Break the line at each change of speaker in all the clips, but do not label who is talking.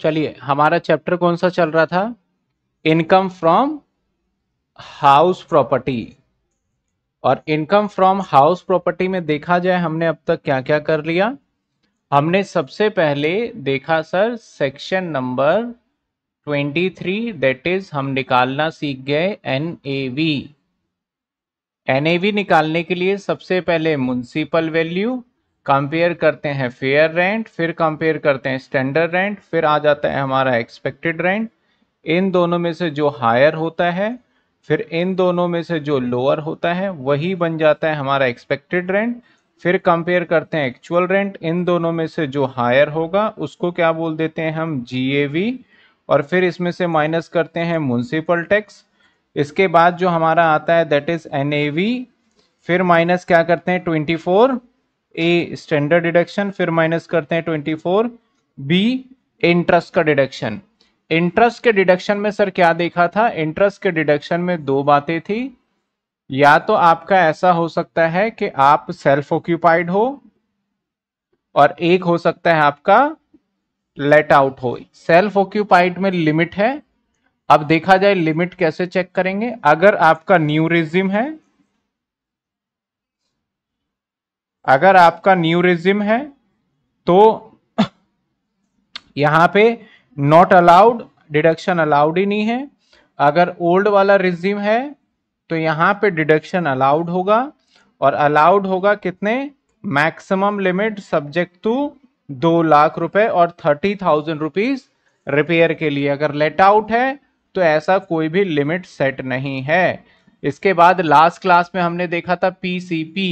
चलिए हमारा चैप्टर कौन सा चल रहा था इनकम फ्रॉम हाउस प्रॉपर्टी और इनकम फ्रॉम हाउस प्रॉपर्टी में देखा जाए हमने अब तक क्या क्या कर लिया हमने सबसे पहले देखा sir section number 23 that is हम निकालना सीख गए N A V N A V निकालने के लिए सबसे पहले म्यूनसिपल वैल्यू कंपेयर करते हैं फेयर रेंट फिर कंपेयर करते हैं स्टैंडर्ड रेंट फिर आ जाता है हमारा एक्सपेक्टेड रेंट इन दोनों में से जो हायर होता है फिर इन दोनों में से जो लोअर होता है वही बन जाता है हमारा एक्सपेक्टेड रेंट फिर कंपेयर करते हैं एक्चुअल रेंट इन दोनों में से जो हायर होगा उसको क्या बोल देते हैं हम जी और फिर इसमें से माइनस करते हैं म्यूनसिपल टैक्स इसके बाद जो हमारा आता है दैट इज़ एन फिर माइनस क्या करते हैं twenty four A standard deduction फिर माइनस करते हैं ट्वेंटी फोर बी इंटरेस्ट का डिडक्शन इंटरेस्ट के डिडक्शन में सर क्या देखा था इंटरेस्ट के डिडक्शन में दो बातें थी या तो आपका ऐसा हो सकता है कि आप सेल्फ ऑक्यूपाइड हो और एक हो सकता है आपका लेट आउट हो सेल्फ ऑक्यूपाइड में लिमिट है अब देखा जाए लिमिट कैसे चेक करेंगे अगर आपका न्यू रिज्यूम है अगर आपका न्यूरिज्म है तो यहाँ पे नॉट अलाउड डिडक्शन अलाउड ही नहीं है अगर ओल्ड वाला रिज्यूम है तो यहाँ पे डिडक्शन अलाउड होगा और अलाउड होगा कितने मैक्सिमम लिमिट सब्जेक्ट टू दो लाख रुपए और थर्टी थाउजेंड रुपीज रिपेयर के लिए अगर लेट आउट है तो ऐसा कोई भी लिमिट सेट नहीं है इसके बाद लास्ट क्लास में हमने देखा था पीसीपी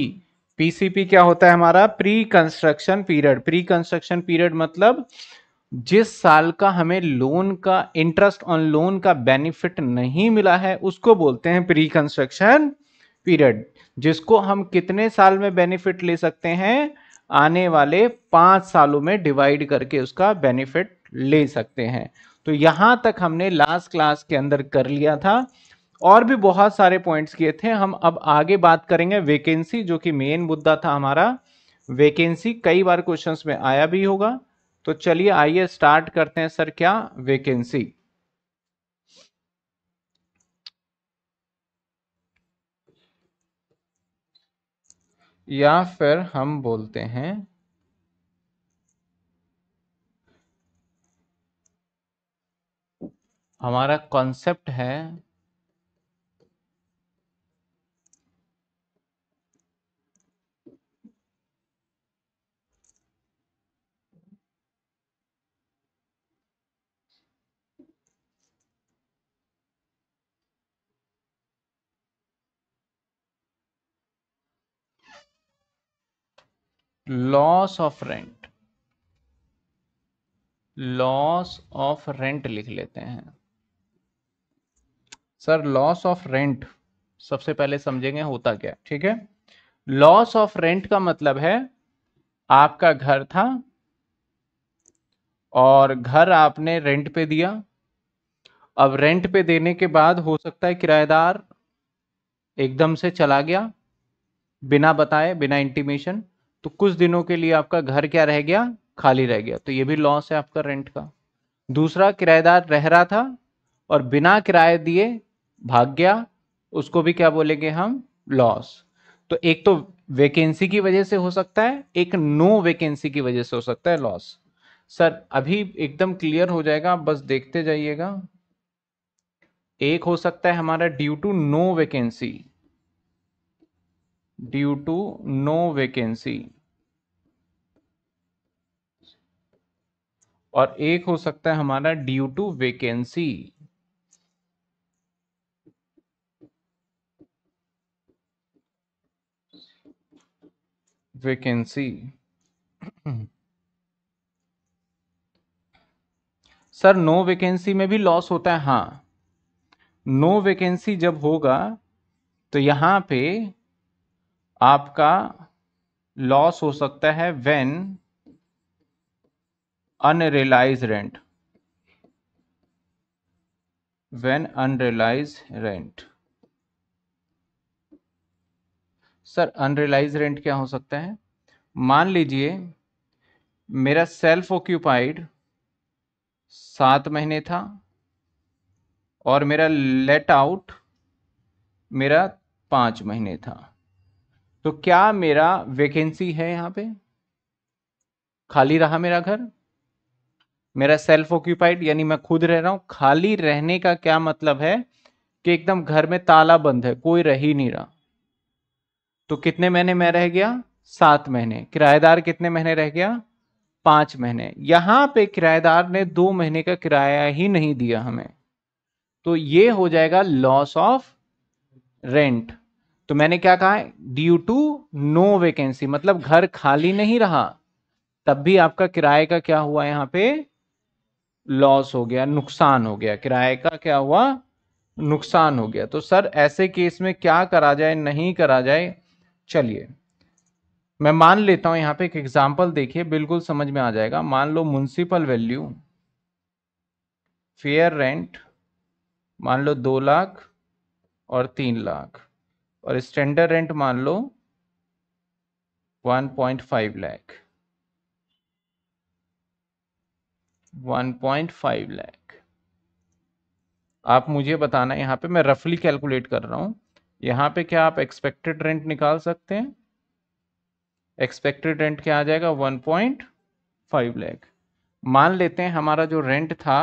पीसीपी क्या होता है हमारा pre construction period pre construction period मतलब जिस साल का हमें लोन का इंटरेस्ट ऑन लोन का बेनिफिट नहीं मिला है उसको बोलते हैं प्री कंस्ट्रक्शन पीरियड जिसको हम कितने साल में बेनिफिट ले सकते हैं आने वाले पांच सालों में डिवाइड करके उसका बेनिफिट ले सकते हैं तो यहां तक हमने लास्ट क्लास के अंदर कर लिया था और भी बहुत सारे पॉइंट्स किए थे हम अब आगे बात करेंगे वैकेंसी जो कि मेन मुद्दा था हमारा वैकेंसी कई बार क्वेश्चंस में आया भी होगा तो चलिए आइए स्टार्ट करते हैं सर क्या वैकेंसी या फिर हम बोलते हैं हमारा कॉन्सेप्ट है loss of rent loss of rent लिख लेते हैं सर लॉस ऑफ रेंट सबसे पहले समझेंगे होता क्या ठीक है लॉस ऑफ रेंट का मतलब है आपका घर था और घर आपने रेंट पे दिया अब रेंट पे देने के बाद हो सकता है किराएदार एकदम से चला गया बिना बताए बिना इंटीमेशन तो कुछ दिनों के लिए आपका घर क्या रह गया खाली रह गया तो ये भी लॉस है आपका रेंट का दूसरा किराएदार रह रहा था और बिना किराए दिए भाग गया उसको भी क्या बोलेंगे हम लॉस तो एक तो वैकेंसी की वजह से हो सकता है एक नो वैकेंसी की वजह से हो सकता है लॉस सर अभी एकदम क्लियर हो जाएगा आप बस देखते जाइएगा एक हो सकता है हमारा due to no vacancy due to no vacancy और एक हो सकता है हमारा due to vacancy vacancy sir no vacancy में भी लॉस होता है हाँ नो वेकेंसी जब होगा तो यहां पे आपका लॉस हो सकता है when unrealized rent when unrealized rent sir unrealised rent क्या हो सकता है मान लीजिए मेरा सेल्फ ऑक्यूपाइड सात महीने था और मेरा लेट आउट मेरा पांच महीने था तो क्या मेरा वैकेंसी है यहां पे खाली रहा मेरा घर मेरा सेल्फ ऑक्यूपाइड यानी मैं खुद रह रहा हूँ खाली रहने का क्या मतलब है कि एकदम घर में ताला बंद है कोई रह ही नहीं रहा तो कितने महीने में रह गया सात महीने किराएदार कितने महीने रह गया पांच महीने यहां पे किराएदार ने दो महीने का किराया ही नहीं दिया हमें तो ये हो जाएगा लॉस ऑफ रेंट तो मैंने क्या कहा ड्यू टू नो वैकेंसी मतलब घर खाली नहीं रहा तब भी आपका किराए का क्या हुआ यहाँ पे लॉस हो गया नुकसान हो गया किराए का क्या हुआ नुकसान हो गया तो सर ऐसे केस में क्या करा जाए नहीं करा जाए चलिए मैं मान लेता हूं यहां पे एक एग्जांपल देखिए बिल्कुल समझ में आ जाएगा मान लो म्यूनसिपल वैल्यू फेयर रेंट मान लो दो लाख और तीन लाख और स्टैंडर्ड रेंट मान लो 1.5 लाख 1.5 लाख आप मुझे बताना यहाँ पे मैं रफली कैलकुलेट कर रहा हूँ यहाँ पे क्या आप एक्सपेक्टेड रेंट निकाल सकते हैं एक्सपेक्टेड रेंट क्या आ जाएगा 1.5 लाख मान लेते हैं हमारा जो रेंट था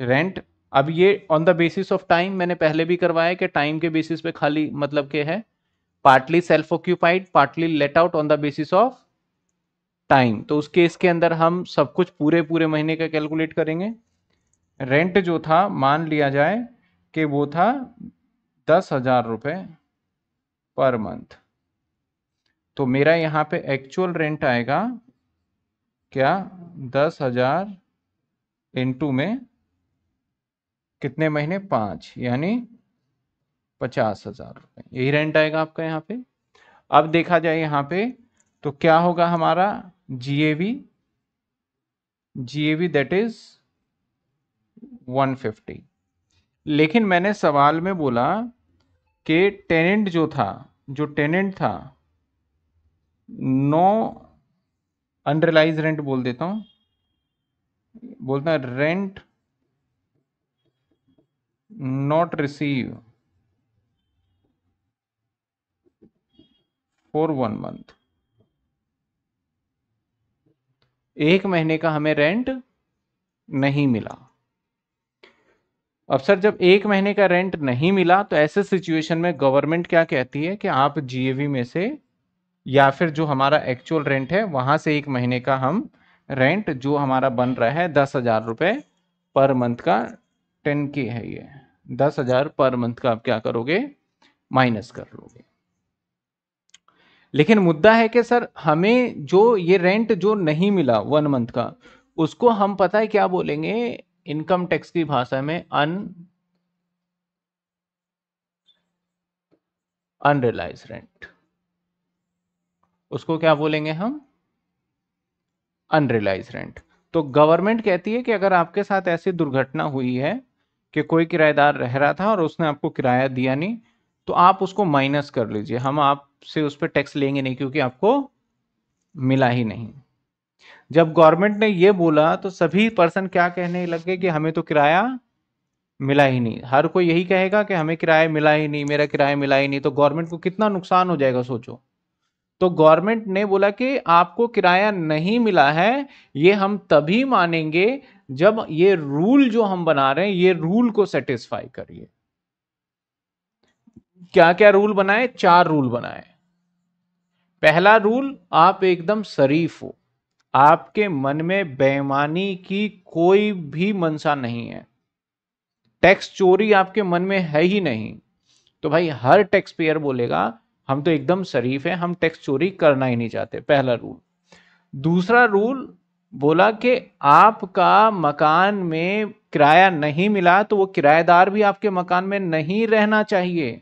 रेंट अब ये on the basis of time मैंने पहले भी करवाया कि टाइम के बेसिस पे खाली मतलब के है partly self occupied partly let out on the basis of time तो उस केस के अंदर हम सब कुछ पूरे पूरे महीने का कैलकुलेट करेंगे रेंट जो था मान लिया जाए कि वो था दस हजार रुपये पर मंथ तो मेरा यहाँ पे एक्चुअल रेंट आएगा क्या दस हजार इंटू में कितने महीने पाँच यानी पचास हजार रुपये यही रेंट आएगा आपका यहाँ पे अब देखा जाए यहाँ पे तो क्या होगा हमारा GAV, GAV that is 150 लेकिन मैंने सवाल में बोला कि टेनेंट जो था जो टेनेंट था नो अनरलाइज रेंट बोल देता हूँ बोलता rent not receive for one month एक महीने का हमें रेंट नहीं मिला अब सर जब एक महीने का रेंट नहीं मिला तो ऐसे सिचुएशन में गवर्नमेंट क्या कहती है कि आप जीएवी में से या फिर जो हमारा एक्चुअल रेंट है वहां से एक महीने का हम रेंट जो हमारा बन रहा है दस हजार रुपये पर मंथ का टेन के है ये दस हजार पर मंथ का आप क्या करोगे माइनस कर लोगे लेकिन मुद्दा है कि सर हमें जो ये रेंट जो नहीं मिला वन मंथ का उसको हम पता है क्या बोलेंगे इनकम टैक्स की भाषा में अन अनरिलाइज रेंट उसको क्या बोलेंगे हम अनरियलाइज रेंट तो गवर्नमेंट कहती है कि अगर आपके साथ ऐसी दुर्घटना हुई है कि कोई किराएदार रह रहा था और उसने आपको किराया दिया नहीं तो आप उसको माइनस कर लीजिए हम आप से उस पर टैक्स लेंगे नहीं क्योंकि आपको मिला ही नहीं जब गवर्नमेंट ने यह बोला तो सभी पर्सन क्या कहने लगे कि हमें तो किराया मिला ही नहीं हर कोई यही कहेगा कि हमें किराया मिला ही नहीं मेरा किराया मिला ही नहीं तो गवर्नमेंट को कितना नुकसान हो जाएगा सोचो तो गवर्नमेंट ने बोला कि आपको किराया नहीं मिला है ये हम तभी मानेंगे जब ये रूल जो हम बना रहे हैं ये रूल को सेटिस्फाई करिए क्या क्या रूल बनाए चार रूल बनाए पहला रूल आप एकदम शरीफ हो आपके मन में बेईमानी की कोई भी मनसा नहीं है टैक्स चोरी आपके मन में है ही नहीं तो भाई हर टैक्स पेयर बोलेगा हम तो एकदम शरीफ हैं हम टैक्स चोरी करना ही नहीं चाहते पहला रूल दूसरा रूल बोला कि आपका मकान में किराया नहीं मिला तो वो किराएदार भी आपके मकान में नहीं रहना चाहिए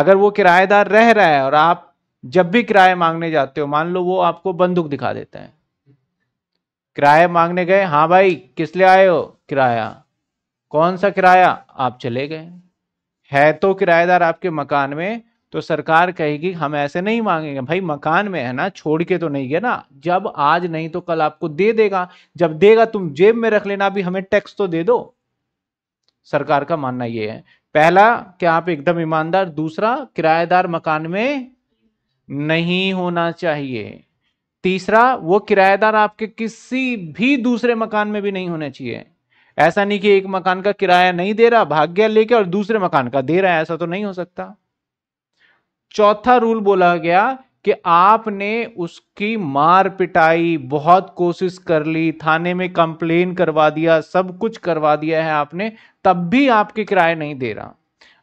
अगर वो किराएदार रह रहा है और आप जब भी किराया मांगने जाते हो मान लो वो आपको बंदूक दिखा देते हैं किराया मांगने गए हाँ भाई किस लिए आए हो किराया कौन सा किराया आप चले गए है तो किराएदार आपके मकान में तो सरकार कहेगी हम ऐसे नहीं मांगेंगे भाई मकान में है ना छोड़ के तो नहीं गया ना जब आज नहीं तो कल आपको दे देगा जब देगा तुम जेब में रख लेना अभी हमें टैक्स तो दे दो सरकार का मानना यह है पहला कि आप एकदम ईमानदार दूसरा किराएदार मकान में नहीं होना चाहिए तीसरा वो किराएदार आपके किसी भी दूसरे मकान में भी नहीं होना चाहिए ऐसा नहीं कि एक मकान का किराया नहीं दे रहा भाग गया लेके और दूसरे मकान का दे रहा है ऐसा तो नहीं हो सकता चौथा रूल बोला गया कि आपने उसकी मार पिटाई बहुत कोशिश कर ली थाने में कंप्लेन करवा दिया सब कुछ करवा दिया है आपने तब भी आपके किराया नहीं दे रहा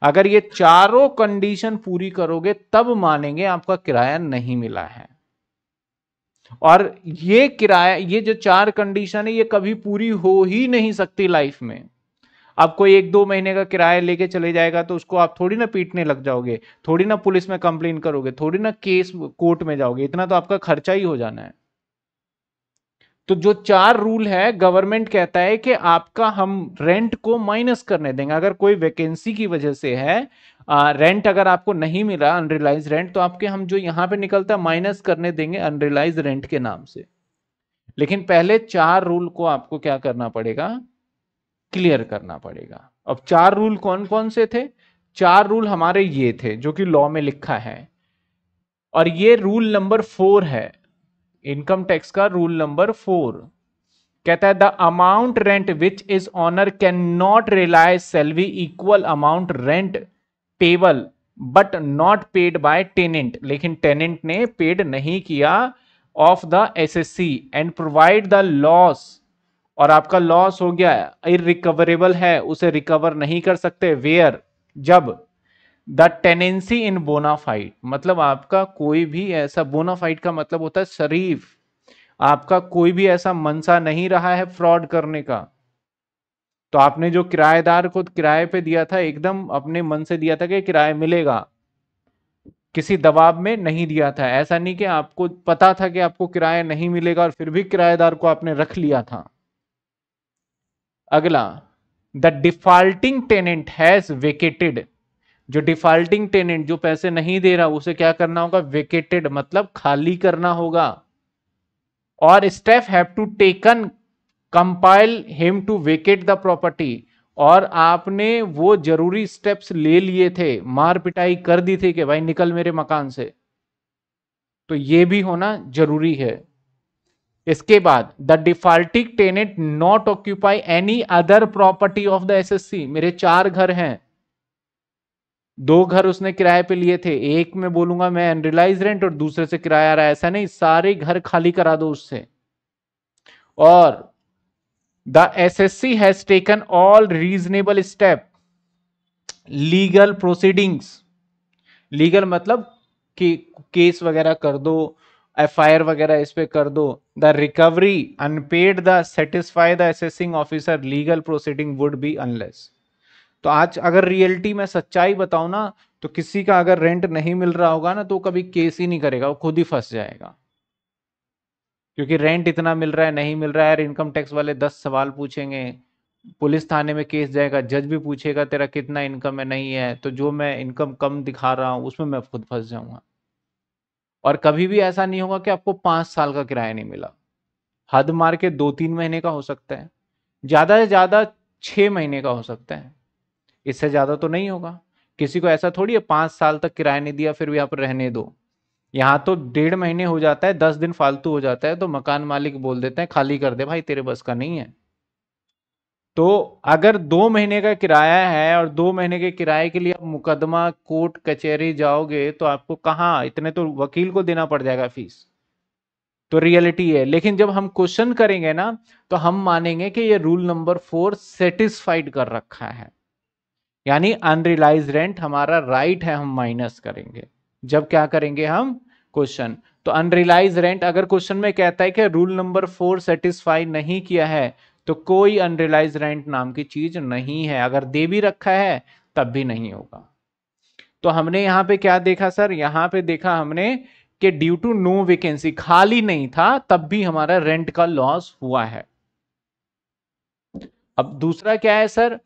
अगर ये चारों कंडीशन पूरी करोगे तब मानेंगे आपका किराया नहीं मिला है और ये किराया ये जो चार कंडीशन है ये कभी पूरी हो ही नहीं सकती लाइफ में कोई एक दो महीने का किराया लेके चले जाएगा तो उसको आप थोड़ी ना पीटने लग जाओगे थोड़ी ना पुलिस में कंप्लेन करोगे थोड़ी ना केस कोर्ट में जाओगे इतना तो आपका खर्चा ही हो जाना है तो जो चार रूल है गवर्नमेंट कहता है कि आपका हम रेंट को माइनस करने देंगे अगर कोई वैकेंसी की वजह से है आ, रेंट अगर आपको नहीं मिला अनरियलाइज रेंट तो आपके हम जो यहां पे निकलता है माइनस करने देंगे अनरियलाइज रेंट के नाम से लेकिन पहले चार रूल को आपको क्या करना पड़ेगा क्लियर करना पड़ेगा अब चार रूल कौन कौन से थे चार रूल हमारे ये थे जो कि लॉ में लिखा है और ये रूल नंबर फोर है इनकम टैक्स का रूल नंबर फोर कहता है the amount rent which is owner can not realise equal amount rent payable but not paid by tenant लेकिन टेनेंट ने पेड नहीं किया of the assessee and provide the loss और आपका loss हो गया irrecoverable है उसे रिकवर नहीं कर सकते वेयर जब द टेनेंसी इन बोनाफाइट मतलब आपका कोई भी ऐसा बोनाफाइट का मतलब होता है शरीफ आपका कोई भी ऐसा मनसा नहीं रहा है फ्रॉड करने का तो आपने जो किराएदार को किराए पे दिया था एकदम अपने मन से दिया था कि किराया मिलेगा किसी दबाव में नहीं दिया था ऐसा नहीं कि आपको पता था कि आपको किराया नहीं मिलेगा और फिर भी किराएदार को आपने रख लिया था अगला the defaulting tenant has vacated जो डिफॉल्टिंग टेनेंट जो पैसे नहीं दे रहा उसे क्या करना होगा वेकेटेड मतलब खाली करना होगा और steps have to taken compel him to vacate the property और आपने वो जरूरी स्टेप्स ले लिए थे मार पिटाई कर दी थी कि भाई निकल मेरे मकान से तो ये भी होना जरूरी है इसके बाद the defaulting tenant not occupy any other property of the assessee मेरे चार घर हैं दो घर उसने किराए पे लिए थे एक में बोलूंगा मैं अनरिलाइज रेंट और दूसरे से किराया रहा ऐसा नहीं सारे घर खाली करा दो उससे और the assessee has taken all reasonable step legal proceedings legal मतलब कि केस वगैरह कर दो एफ आई आर वगैरह इस पे कर दो the recovery unpaid the satisfy the officer legal proceeding would be unless तो आज अगर रियलिटी में सच्चाई बताओ ना तो किसी का अगर रेंट नहीं मिल रहा होगा ना तो कभी केस ही नहीं करेगा वो खुद ही फंस जाएगा क्योंकि रेंट इतना मिल रहा है नहीं मिल रहा है इनकम टैक्स वाले दस सवाल पूछेंगे पुलिस थाने में केस जाएगा जज भी पूछेगा तेरा कितना इनकम है नहीं है तो जो मैं इनकम कम दिखा रहा हूँ उसमें मैं खुद फंस जाऊंगा और कभी भी ऐसा नहीं होगा कि आपको पांच साल का किराया नहीं मिला हद मार के दो तीन महीने का हो सकता है ज़्यादा से ज़्यादा छह महीने का हो सकता है इससे ज़्यादा तो नहीं होगा किसी को ऐसा थोड़ी है पांच साल तक किराया नहीं दिया फिर भी आप रहने दो यहाँ तो डेढ़ महीने हो जाता है दस दिन फालतू हो जाता है तो मकान मालिक बोल देते हैं खाली कर दे भाई तेरे बस का नहीं है तो अगर दो महीने का किराया है और दो महीने के किराए के लिए आप मुकदमा कोर्ट कचहरी जाओगे तो आपको कहाँ इतने तो वकील को देना पड़ जाएगा फीस तो रियलिटी है लेकिन जब हम क्वेश्चन करेंगे ना तो हम मानेंगे कि ये रूल नंबर फोर सेटिस्फाइड कर रखा है यानी अनरिलाइज रेंट हमारा राइट है हम माइनस करेंगे जब क्या करेंगे हम क्वेश्चन तो अनरिलाइज रेंट अगर क्वेश्चन में कहता है कि रूल नंबर फोर सेटिस्फाई नहीं किया है तो कोई अनरियलाइज रेंट नाम की चीज नहीं है अगर दे भी रखा है तब भी नहीं होगा तो हमने यहां पे क्या देखा सर यहां पे देखा हमने कि ड्यू टू नो वेकेंसी खाली नहीं था तब भी हमारा रेंट का लॉस हुआ है अब दूसरा क्या है सर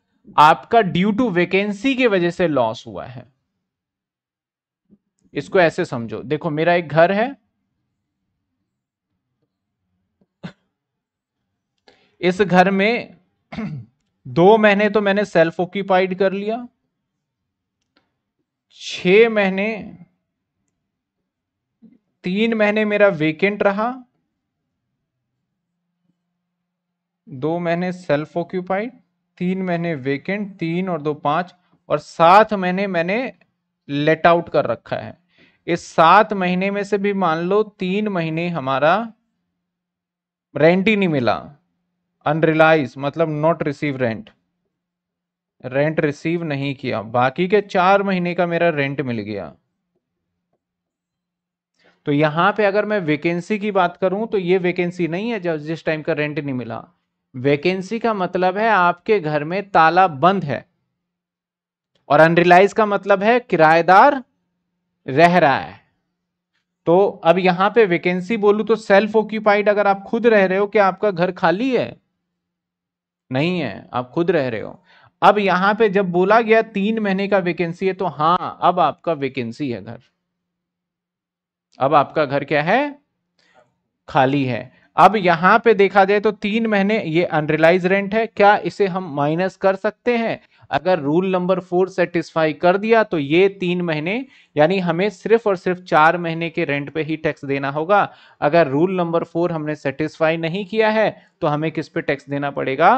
आपका ड्यू टू वेकेंसी की वजह से लॉस हुआ है इसको ऐसे समझो देखो मेरा एक घर है इस घर में दो महीने तो मैंने सेल्फ ऑक्यूपाइड कर लिया छ महीने तीन महीने मेरा वेकेंट रहा दो महीने सेल्फ ऑक्यूपाइड तीन महीने वेकेंट तीन और दो पांच और सात महीने मैंने लेट आउट कर रखा है इस सात महीने में से भी मान लो तीन महीने हमारा रेंट ही नहीं मिला अनरिलाइज मतलब not receive rent rent receive नहीं किया बाकी के चार महीने का मेरा रेंट मिल गया तो यहां पे अगर मैं वैकेंसी की बात करूं तो ये वैकेंसी नहीं है जब जिस टाइम का रेंट नहीं मिला वैकेंसी का मतलब है आपके घर में ताला बंद है और अनरिलाइज का मतलब है किराएदार रह रहा है तो अब यहां पे वैकेंसी बोलूं तो सेल्फ ऑक्यूपाइड अगर आप खुद रह रहे हो कि आपका घर खाली है नहीं है आप खुद रह रहे हो अब यहां पे जब बोला गया तीन महीने का वैकेंसी है तो हाँ अब आपका वैकेंसी है घर अब आपका घर क्या है खाली है अब यहां पे देखा जाए तो तीन महीने ये अनरिलाइज रेंट है क्या इसे हम माइनस कर सकते हैं अगर रूल नंबर फोर सेटिस्फाई कर दिया तो ये तीन महीने यानी हमें सिर्फ और सिर्फ चार महीने के रेंट पे ही टैक्स देना होगा अगर रूल नंबर फोर हमने सेटिस्फाई नहीं किया है तो हमें किस पे टैक्स देना पड़ेगा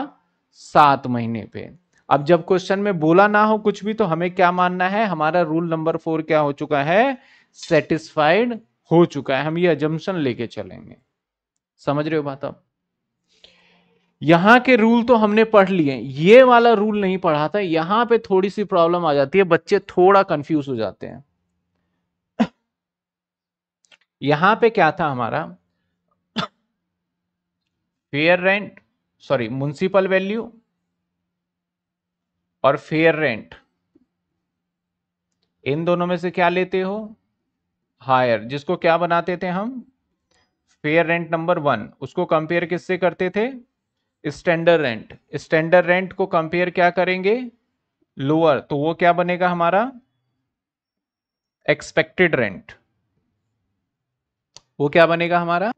सात महीने पे अब जब क्वेश्चन में बोला ना हो कुछ भी तो हमें क्या मानना है हमारा रूल नंबर फोर क्या हो चुका है सेटिस्फाइड हो चुका है हम ये अजम्पन लेके चलेंगे समझ रहे हो बात आप यहां के रूल तो हमने पढ़ लिए ये वाला रूल नहीं पढ़ा था यहां पे थोड़ी सी प्रॉब्लम आ जाती है बच्चे थोड़ा कंफ्यूज हो जाते हैं यहां पे क्या था हमारा fair rent sorry municipal value और फेयर रेंट इन दोनों में से क्या लेते हो हायर जिसको क्या बनाते थे हम फेयर रेंट नंबर वन उसको कंपेयर किससे करते थे स्टैंडर्ड रेंट स्टैंडर्ड रेंट को कंपेयर क्या करेंगे लोअर तो वो क्या बनेगा हमारा एक्सपेक्टेड रेंट वो क्या बनेगा हमारा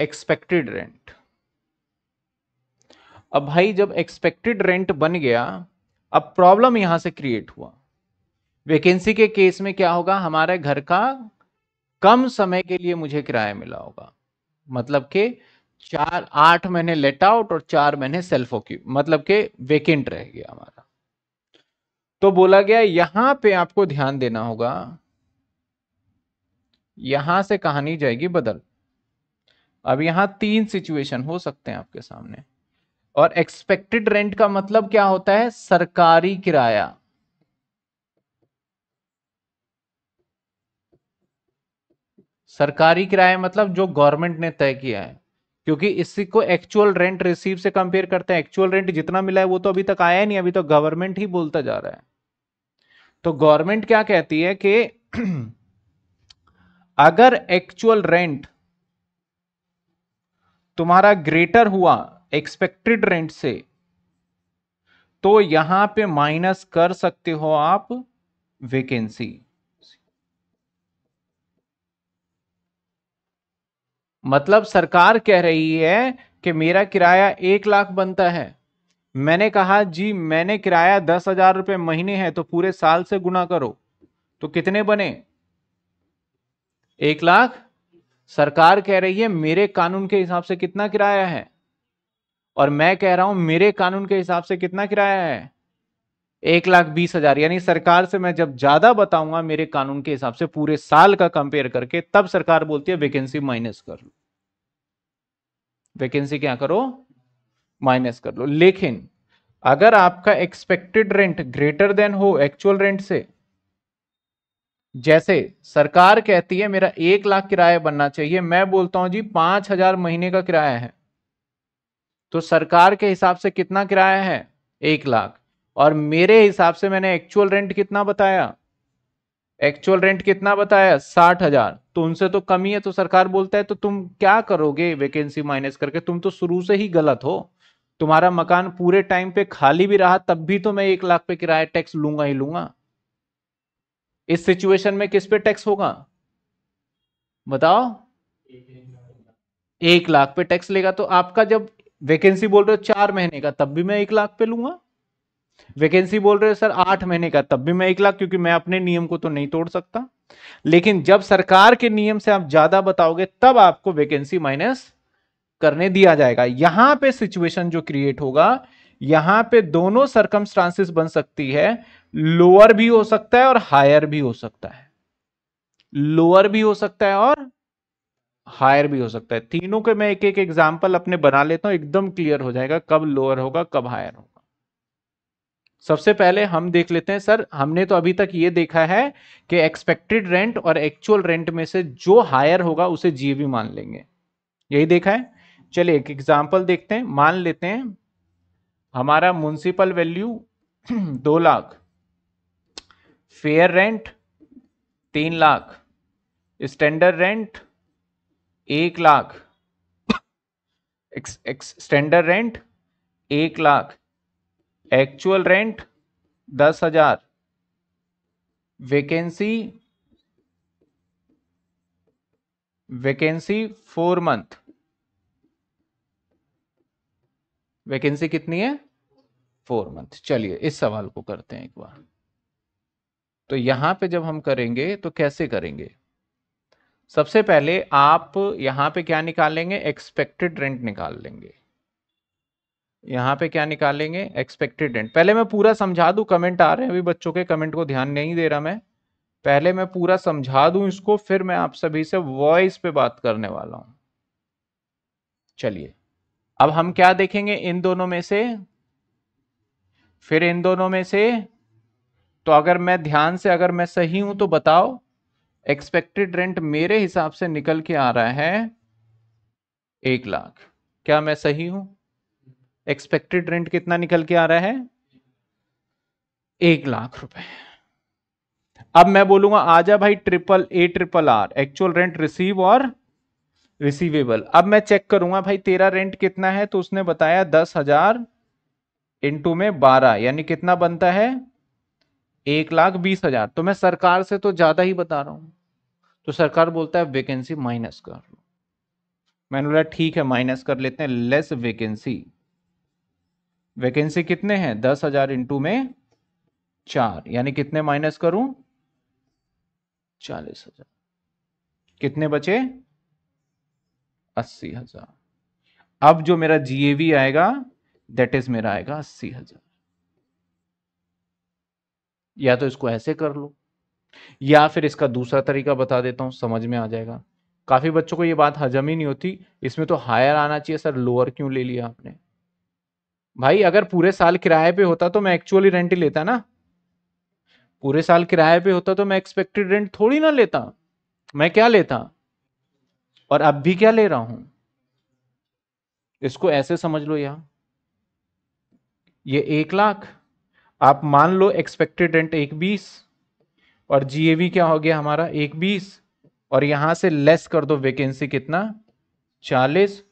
एक्सपेक्टेड रेंट अब भाई जब एक्सपेक्टेड रेंट बन गया अब प्रॉब्लम यहां से क्रिएट हुआ वैकेंसी के केस में क्या होगा हमारे घर का कम समय के लिए मुझे किराया मिला होगा मतलब के चार आठ महीने लेट आउट और चार महीने सेल्फ ऑक्यू मतलब के वेकेंट रह गया हमारा तो बोला गया यहां पे आपको ध्यान देना होगा यहां से कहानी जाएगी बदल अब यहां तीन सिचुएशन हो सकते हैं आपके सामने और एक्सपेक्टेड रेंट का मतलब क्या होता है सरकारी किराया सरकारी किराया मतलब जो गवर्नमेंट ने तय किया है क्योंकि इसी को एक्चुअल रेंट रिसीव से कंपेयर करते हैं एक्चुअल रेंट जितना मिला है वो तो अभी तक आया नहीं अभी तो गवर्नमेंट ही बोलता जा रहा है तो गवर्नमेंट क्या कहती है कि अगर एक्चुअल रेंट तुम्हारा ग्रेटर हुआ एक्सपेक्टेड रेंट से तो यहां पे माइनस कर सकते हो आप वेकेंसी मतलब सरकार कह रही है कि मेरा किराया एक लाख बनता है मैंने कहा जी मैंने किराया दस हजार रुपये महीने है तो पूरे साल से गुना करो तो कितने बने एक लाख सरकार कह रही है मेरे कानून के हिसाब से कितना किराया है और मैं कह रहा हूं मेरे कानून के हिसाब से कितना किराया है एक लाख बीस हजार यानी सरकार से मैं जब ज्यादा बताऊंगा मेरे कानून के हिसाब से पूरे साल का कंपेयर करके तब सरकार बोलती है वैकेंसी माइनस कर लो वैकेंसी क्या करो माइनस कर लो लेकिन अगर आपका एक्सपेक्टेड रेंट ग्रेटर देन हो एक्चुअल रेंट से जैसे सरकार कहती है मेरा एक लाख किराया बनना चाहिए मैं बोलता हूं जी पांच हजार महीने का किराया है तो सरकार के हिसाब से कितना किराया है एक लाख और मेरे हिसाब से मैंने एक्चुअल रेंट कितना बताया एक्चुअल रेंट कितना बताया साठ हजार तो उनसे तो कमी है तो सरकार बोलता है तो तुम क्या करोगे वैकेंसी माइनस करके तुम तो शुरू से ही गलत हो तुम्हारा मकान पूरे टाइम पे खाली भी रहा तब भी तो मैं एक लाख पे किराया टैक्स लूंगा ही लूंगा इस सिचुएशन में किस पे टैक्स होगा बताओ एक लाख पे टैक्स लेगा तो आपका जब वैकेंसी बोल रहे हो चार महीने का तब भी मैं एक लाख पे लूंगा वैकेंसी बोल रहे हो सर आठ महीने का तब भी मैं एक लाख क्योंकि मैं अपने नियम को तो नहीं तोड़ सकता लेकिन जब सरकार के नियम से आप ज्यादा बताओगे तब आपको वैकेंसी माइनस करने दिया जाएगा यहां पे सिचुएशन जो क्रिएट होगा यहां पे दोनों सरकम बन सकती है लोअर भी हो सकता है और हायर भी हो सकता है लोअर भी हो सकता है और हायर भी हो सकता है तीनों के मैं एक एक एग्जाम्पल अपने बना लेता हूं एकदम क्लियर हो जाएगा कब लोअर होगा कब हायर होगा सबसे पहले हम देख लेते हैं सर हमने तो अभी तक ये देखा है कि एक्सपेक्टेड रेंट और एक्चुअल रेंट में से जो हायर होगा उसे जीवी मान लेंगे यही देखा है चलिए एक एग्जाम्पल देखते हैं मान लेते हैं हमारा म्यूनसिपल वैल्यू दो लाख फेयर रेंट तीन लाख स्टैंडर्ड रेंट एक लाख एक्सटेंडर रेंट एक लाख एक्चुअल रेंट दस हजार vacancy vacancy four month vacancy कितनी है फोर मंथ चलिए इस सवाल को करते हैं एक बार तो यहां पे जब हम करेंगे तो कैसे करेंगे सबसे पहले आप यहां पे क्या निकालेंगे एक्सपेक्टेड रेंट निकाल लेंगे यहां पे क्या निकालेंगे एक्सपेक्टेड रेंट पहले मैं पूरा समझा दू कमेंट आ रहे हैं अभी बच्चों के कमेंट को ध्यान नहीं दे रहा मैं पहले मैं पूरा समझा दू इसको फिर मैं आप सभी से वॉइस पे बात करने वाला हूं चलिए अब हम क्या देखेंगे इन दोनों में से फिर इन दोनों में से तो अगर मैं ध्यान से अगर मैं सही हूं तो बताओ एक्सपेक्टेड रेंट मेरे हिसाब से निकल के आ रहा है एक लाख क्या मैं सही हूं एक्सपेक्टेड रेंट कितना निकल के आ रहा है एक लाख रुपए अब मैं बोलूंगा आजा भाई triple A triple R actual rent receive और रिसीवेबल अब मैं चेक करूंगा भाई तेरा रेंट कितना है तो उसने बताया दस हजार इंटू में बारह यानी कितना बनता है एक लाख बीस हजार तो मैं सरकार से तो ज्यादा ही बता रहा हूं तो सरकार बोलता है वैकेंसी माइनस कर लो मैंने बोला ठीक है माइनस कर लेते हैं लेस वैकेंसी वैकेंसी कितने हैं दस हजार इंटू में चार यानी कितने माइनस करूं चालीस हजार कितने बचे अस्सी हजार अब जो मेरा जीएवी आएगा दैट इज मेरा आएगा अस्सी हजार या तो इसको ऐसे कर लो या फिर इसका दूसरा तरीका बता देता हूँ समझ में आ जाएगा काफ़ी बच्चों को ये बात हजम ही नहीं होती इसमें तो हायर आना चाहिए सर लोअर क्यों ले लिया आपने भाई अगर पूरे साल किराए पे होता तो मैं एक्चुअली रेंट ही लेता ना पूरे साल किराए पे होता तो मैं एक्सपेक्टेड रेंट थोड़ी ना लेता मैं क्या लेता और अब भी क्या ले रहा हूं इसको ऐसे समझ लो यहां ये एक लाख आप मान लो एक्सपेक्टेड रेंट एक बीस और जीएवी क्या हो गया हमारा एक बीस और यहां से लेस कर दो वैकेंसी कितना चालीस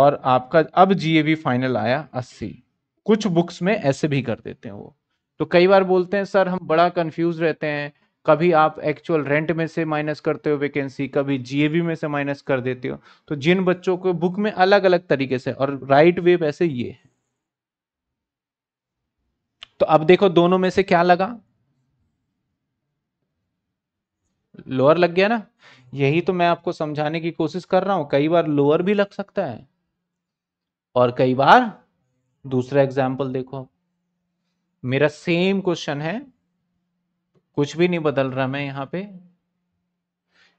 और आपका अब जीएवी फाइनल आया अस्सी कुछ बुक्स में ऐसे भी कर देते हैं वो तो कई बार बोलते हैं सर हम बड़ा कंफ्यूज रहते हैं कभी आप एक्चुअल रेंट में से माइनस करते हो वैकेंसी कभी जीएवी में से माइनस कर देते हो तो जिन बच्चों को बुक में अलग अलग तरीके से और राइट वे वैसे ये है तो अब देखो दोनों में से क्या लगा लोअर लग गया ना यही तो मैं आपको समझाने की कोशिश कर रहा हूं कई बार लोअर भी लग सकता है और कई बार दूसरा एग्जाम्पल देखो मेरा सेम क्वेश्चन है कुछ भी नहीं बदल रहा मैं यहां पे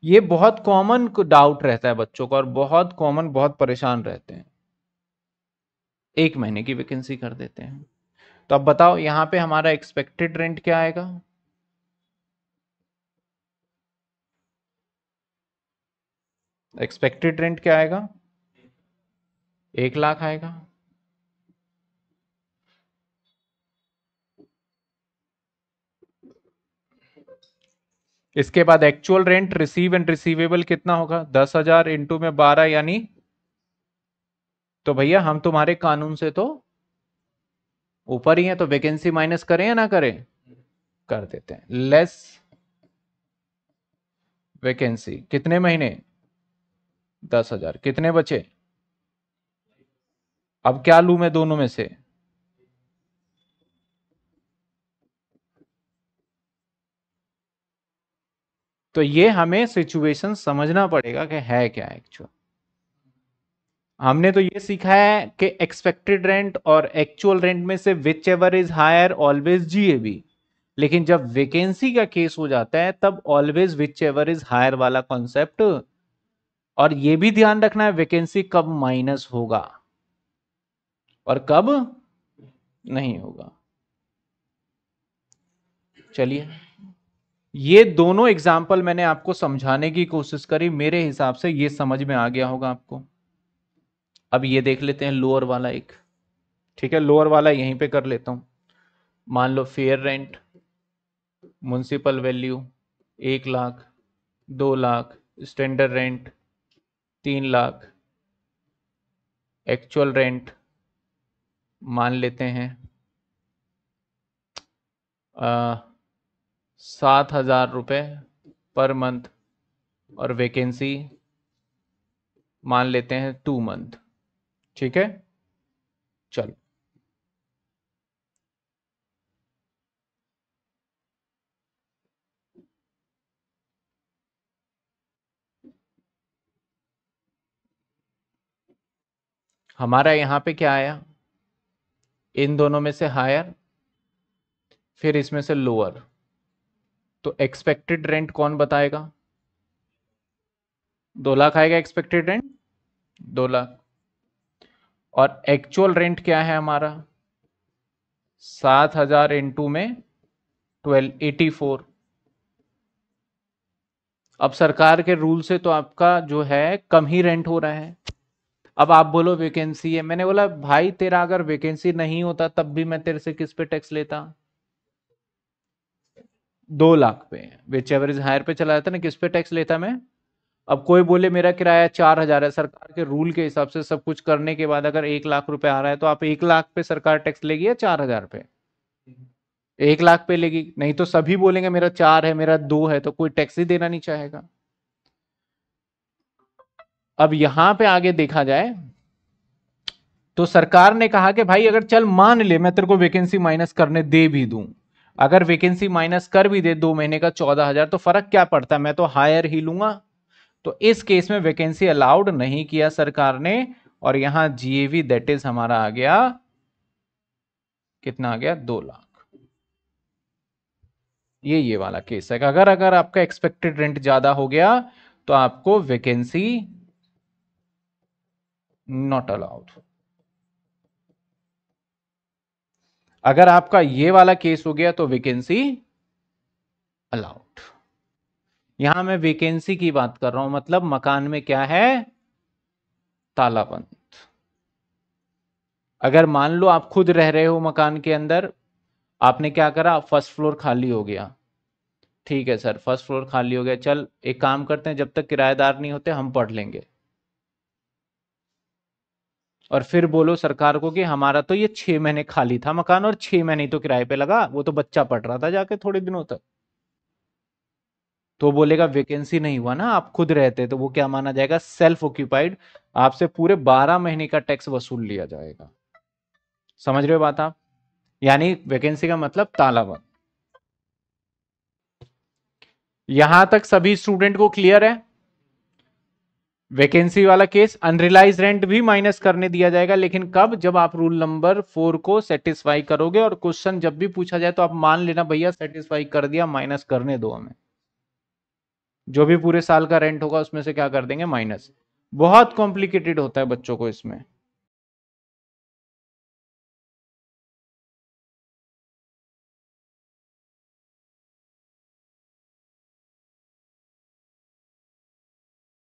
ये बहुत कॉमन डाउट रहता है बच्चों का और बहुत कॉमन बहुत परेशान रहते हैं एक महीने की वैकेंसी कर देते हैं तो अब बताओ यहां पे हमारा एक्सपेक्टेड रेंट क्या आएगा एक्सपेक्टेड रेंट क्या आएगा एक लाख आएगा इसके बाद actual rent receive and receivable कितना होगा दस हजार इंटू में बारह यानी तो भैया हम तुम्हारे कानून से तो ऊपर ही है तो वैकेंसी माइनस करें या ना करें कर देते हैं लेस वैकेंसी कितने महीने दस हजार कितने बचे अब क्या लू मैं दोनों में से तो ये हमें सिचुएशन समझना पड़ेगा कि है क्या एक्चुअल हमने तो ये सीखा है कि एक्सपेक्टेड रेंट और एक्चुअल रेंट में से whichever is higher always GAV लेकिन जब वैकेंसी का केस हो जाता है तब always whichever is higher वाला कॉन्सेप्ट और ये भी ध्यान रखना है वैकेंसी कब माइनस होगा और कब नहीं होगा चलिए ये दोनों एग्जाम्पल मैंने आपको समझाने की कोशिश करी मेरे हिसाब से ये समझ में आ गया होगा आपको अब ये देख लेते हैं लोअर वाला एक ठीक है लोअर वाला यहीं पे कर लेता हूं मान लो फेयर रेंट म्यूनसिपल वैल्यू एक लाख दो लाख स्टैंडर्ड रेंट तीन लाख एक्चुअल रेंट मान लेते हैं सात हज़ार रुपये पर मंथ और वैकेंसी मान लेते हैं टू मंथ ठीक है चलो हमारा यहाँ पे क्या आया इन दोनों में से हायर फिर इसमें से लोअर तो एक्सपेक्टेड रेंट कौन बताएगा दो लाख आएगा एक्सपेक्टेड रेंट दो लाख और एक्चुअल रेंट क्या है हमारा सात हजार इंटू में ट्वेल्व एटी फोर अब सरकार के रूल से तो आपका जो है कम ही रेंट हो रहा है अब आप बोलो वैकेंसी है मैंने बोला भाई तेरा अगर वैकेंसी नहीं होता तब भी मैं तेरे से किस पे टैक्स लेता दो लाख पे विच एवरेज हायर पे चला जाता ना किस पे टैक्स लेता मैं अब कोई बोले मेरा किराया चार हजार है सरकार के रूल के हिसाब से सब कुछ करने के बाद अगर एक लाख रुपए आ रहा है तो आप एक लाख पे सरकार टैक्स लेगी या चार हजार पे एक लाख पे लेगी नहीं तो सभी बोलेंगे मेरा चार है मेरा दो है तो कोई टैक्स ही देना नहीं चाहेगा अब यहां पे आगे देखा जाए तो सरकार ने कहा कि भाई अगर चल मान ले मैं तेरे को वैकेंसी माइनस करने दे भी दूं अगर वैकेंसी माइनस कर भी दे दो महीने का चौदह हजार तो फर्क क्या पड़ता है मैं तो हायर ही लूंगा तो इस केस में वैकेंसी अलाउड नहीं किया सरकार ने और यहां जीएवी दैट इज हमारा आ गया कितना आ गया दो लाख ये ये वाला केस है अगर अगर आपका एक्सपेक्टेड रेंट ज्यादा हो गया तो आपको वैकेंसी नॉट अलाउड अगर आपका ये वाला केस हो गया तो वेकेंसी अलाउड यहां मैं वेकेंसी की बात कर रहा हूं मतलब मकान में क्या है तालाबंद अगर मान लो आप खुद रह रहे हो मकान के अंदर आपने क्या करा फर्स्ट फ्लोर खाली हो गया ठीक है सर फर्स्ट फ्लोर खाली हो गया चल एक काम करते हैं जब तक किराएदार नहीं होते हम पढ़ लेंगे और फिर बोलो सरकार को कि हमारा तो ये छह महीने खाली था मकान और छह महीने तो किराए पे लगा वो तो बच्चा पढ़ रहा था जाके थोड़े दिनों तक तो बोलेगा वैकेंसी नहीं हुआ ना आप खुद रहते तो वो क्या माना जाएगा सेल्फ ऑक्यूपाइड आपसे पूरे बारह महीने का टैक्स वसूल लिया जाएगा समझ रहे हो बात आप यानी वैकेंसी का मतलब तालाबंद यहां तक सभी स्टूडेंट को क्लियर है वैकेंसी वाला केस अनरिलाइज रेंट भी माइनस करने दिया जाएगा लेकिन कब जब आप रूल नंबर फोर को सेटिस्फाई करोगे और क्वेश्चन जब भी पूछा जाए तो आप मान लेना भैया सेटिस्फाई कर दिया माइनस करने दो हमें जो भी पूरे साल का रेंट होगा उसमें से क्या कर देंगे माइनस बहुत कॉम्प्लिकेटेड होता है बच्चों को इसमें